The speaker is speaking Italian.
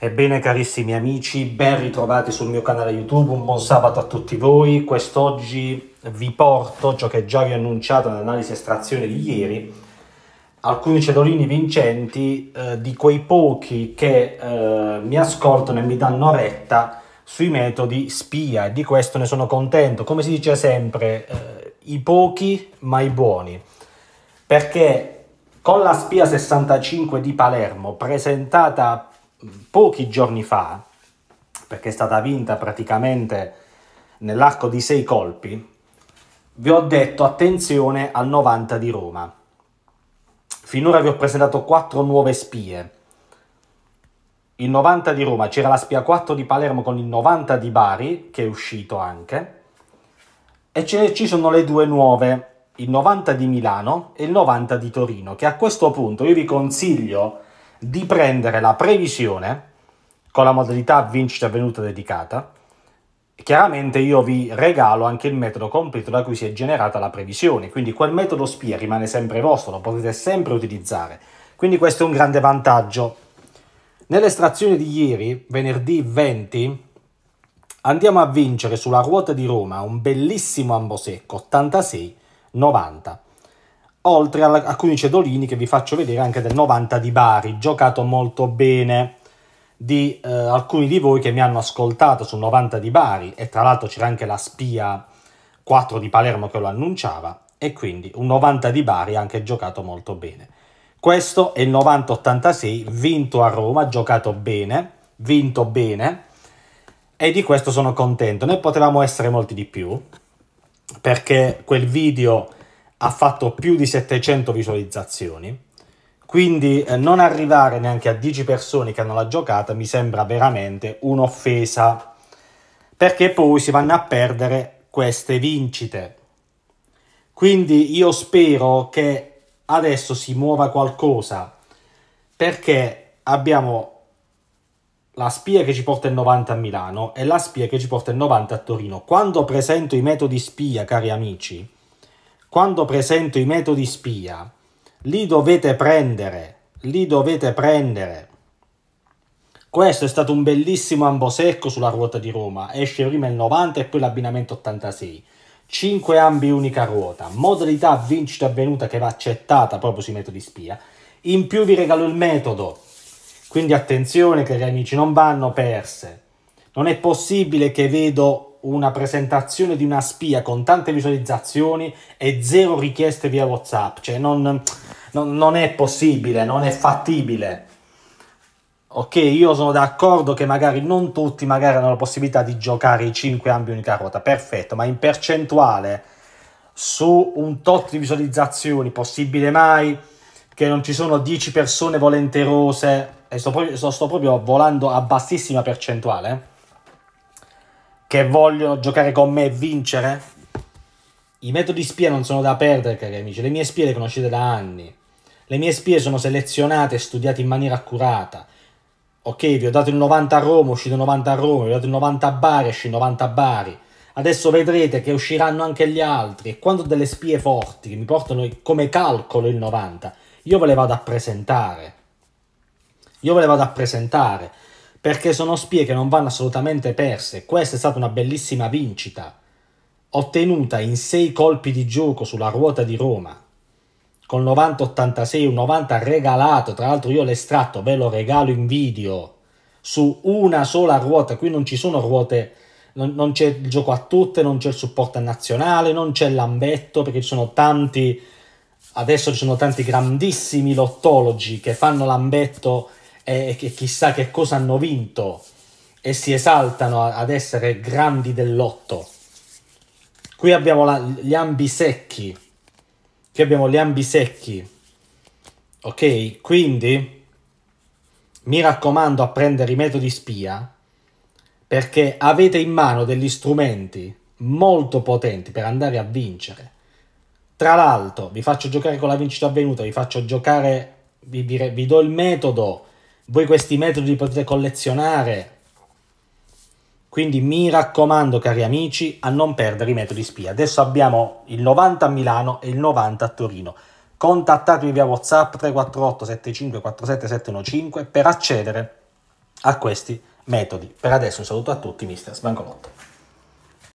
Ebbene carissimi amici, ben ritrovati sul mio canale YouTube, un buon sabato a tutti voi. Quest'oggi vi porto ciò che già vi ho annunciato nell'analisi estrazione di ieri, alcuni cedolini vincenti eh, di quei pochi che eh, mi ascoltano e mi danno retta sui metodi spia e di questo ne sono contento. Come si dice sempre, eh, i pochi ma i buoni, perché con la spia 65 di Palermo presentata pochi giorni fa, perché è stata vinta praticamente nell'arco di sei colpi, vi ho detto attenzione al 90 di Roma. Finora vi ho presentato quattro nuove spie. Il 90 di Roma, c'era la spia 4 di Palermo con il 90 di Bari, che è uscito anche, e ce ci sono le due nuove, il 90 di Milano e il 90 di Torino, che a questo punto io vi consiglio di prendere la previsione con la modalità vincita avvenuta dedicata. Chiaramente io vi regalo anche il metodo completo da cui si è generata la previsione, quindi quel metodo spia rimane sempre vostro, lo potete sempre utilizzare. Quindi questo è un grande vantaggio. Nell'estrazione di ieri, venerdì 20, andiamo a vincere sulla ruota di Roma un bellissimo ambosecco 86-90 oltre a alcuni cedolini che vi faccio vedere anche del 90 di Bari, giocato molto bene di eh, alcuni di voi che mi hanno ascoltato sul 90 di Bari e tra l'altro c'era anche la spia 4 di Palermo che lo annunciava e quindi un 90 di Bari anche giocato molto bene. Questo è il 90-86, vinto a Roma, giocato bene, vinto bene e di questo sono contento. Ne potevamo essere molti di più perché quel video ha fatto più di 700 visualizzazioni, quindi eh, non arrivare neanche a 10 persone che hanno la giocata mi sembra veramente un'offesa, perché poi si vanno a perdere queste vincite. Quindi io spero che adesso si muova qualcosa, perché abbiamo la spia che ci porta il 90 a Milano e la spia che ci porta il 90 a Torino. Quando presento i metodi spia, cari amici, quando presento i metodi spia, li dovete prendere, li dovete prendere. Questo è stato un bellissimo ambosecco sulla ruota di Roma, esce prima il 90 e poi l'abbinamento 86. 5 ambi unica ruota, modalità vincita avvenuta che va accettata proprio sui metodi spia. In più vi regalo il metodo, quindi attenzione cari amici, non vanno perse. Non è possibile che vedo una presentazione di una spia con tante visualizzazioni e zero richieste via WhatsApp. Cioè, non, non, non è possibile, non è fattibile. Ok, io sono d'accordo che magari non tutti magari hanno la possibilità di giocare i 5 ambi unica ruota, perfetto, ma in percentuale su un tot di visualizzazioni, possibile mai che non ci sono 10 persone volenterose? E sto proprio, sto proprio volando a bassissima percentuale. Eh? che vogliono giocare con me e vincere? I metodi spia non sono da perdere, cari amici. Le mie spie le conoscete da anni. Le mie spie sono selezionate e studiate in maniera accurata. Ok, vi ho dato il 90 a Roma, uscite 90 a Roma, vi ho dato il 90 a Bari, uscite 90 a Bari. Adesso vedrete che usciranno anche gli altri. E quando delle spie forti che mi portano come calcolo il 90, io ve le vado a presentare. Io ve le vado a presentare perché sono spie che non vanno assolutamente perse. Questa è stata una bellissima vincita, ottenuta in sei colpi di gioco sulla ruota di Roma, con 90-86, un 90 regalato, tra l'altro io l'estratto ve lo regalo in video, su una sola ruota, qui non ci sono ruote, non, non c'è il gioco a tutte, non c'è il supporto nazionale, non c'è l'ambetto, perché ci sono tanti, adesso ci sono tanti grandissimi lottologi che fanno l'ambetto e che chissà che cosa hanno vinto e si esaltano ad essere grandi dell'otto. Qui abbiamo la, gli ambi secchi. Qui abbiamo gli ambi secchi. Ok, quindi mi raccomando a prendere i metodi spia perché avete in mano degli strumenti molto potenti per andare a vincere. Tra l'altro, vi faccio giocare con la vincita avvenuta, vi faccio giocare, vi, vi, vi do il metodo voi questi metodi li potete collezionare. Quindi mi raccomando, cari amici, a non perdere i metodi spia. Adesso abbiamo il 90 a Milano e il 90 a Torino. Contattatemi via WhatsApp 348 75 47 715 per accedere a questi metodi. Per adesso un saluto a tutti, mister Sbancolotto.